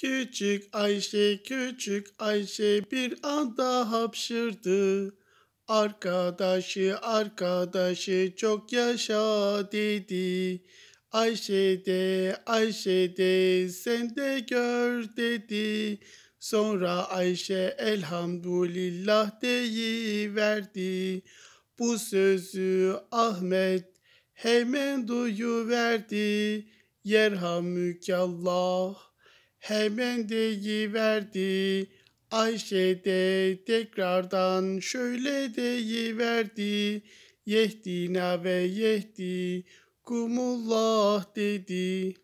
Küçük Ayşe, küçük Ayşe bir anda hapşırdı. Arkadaşı, arkadaşı çok yaşa dedi. Ayşe de, Ayşe de sen de gör dedi. Sonra Ayşe elhamdülillah deyiverdi. Bu sözü Ahmet hemen duyuverdi. Yerhamükallah. Hemen verdi. Ayşe de tekrardan şöyle deyiverdi. Yehdina ve yehdi. Kumullah dedi.